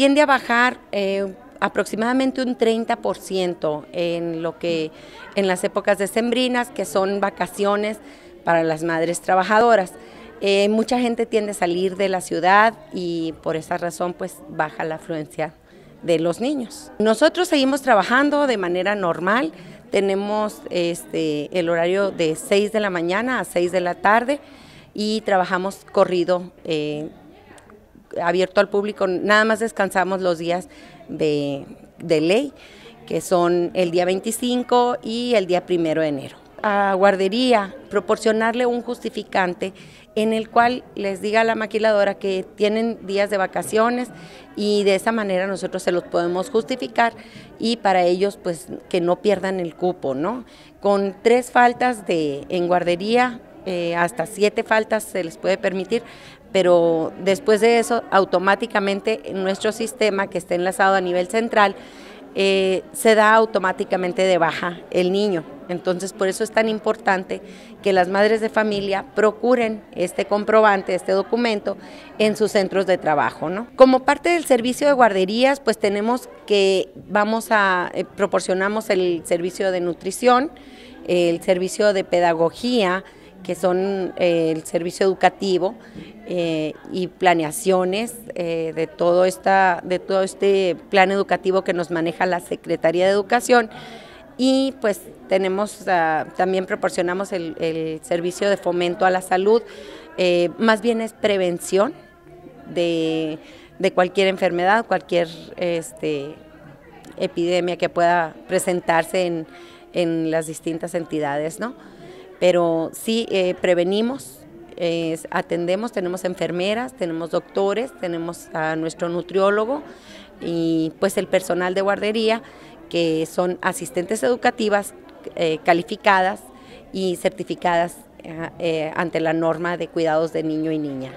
tiende a bajar eh, aproximadamente un 30% en lo que en las épocas decembrinas, que son vacaciones para las madres trabajadoras. Eh, mucha gente tiende a salir de la ciudad y por esa razón pues baja la afluencia de los niños. Nosotros seguimos trabajando de manera normal, tenemos este, el horario de 6 de la mañana a 6 de la tarde y trabajamos corrido eh, abierto al público, nada más descansamos los días de, ley, que son el día 25 y el día 1 de enero. A guardería, proporcionarle un justificante en el cual les diga a la maquiladora que tienen días de vacaciones y de esa manera nosotros se los podemos justificar y para ellos pues que no pierdan el cupo, ¿no? Con tres faltas de en guardería eh, hasta siete faltas se les puede permitir, pero después de eso automáticamente nuestro sistema que está enlazado a nivel central eh, se da automáticamente de baja el niño. Entonces, por eso es tan importante que las madres de familia procuren este comprobante, este documento, en sus centros de trabajo. ¿no? Como parte del servicio de guarderías, pues tenemos que vamos a eh, proporcionamos el servicio de nutrición, el servicio de pedagogía, que son eh, el servicio educativo eh, y planeaciones eh, de, todo de todo este plan educativo que nos maneja la Secretaría de Educación. Y pues tenemos, ah, también proporcionamos el, servicio de fomento a la salud, más bien es prevención de, cualquier enfermedad, cualquier este, epidemia que pueda presentarse en, en las distintas entidades, ¿no? Pero sí eh, prevenimos, atendemos, tenemos enfermeras, tenemos doctores, tenemos a nuestro nutriólogo y pues el personal de guardería que son asistentes educativas eh, calificadas y certificadas eh, ante la norma de cuidados de niño y niña.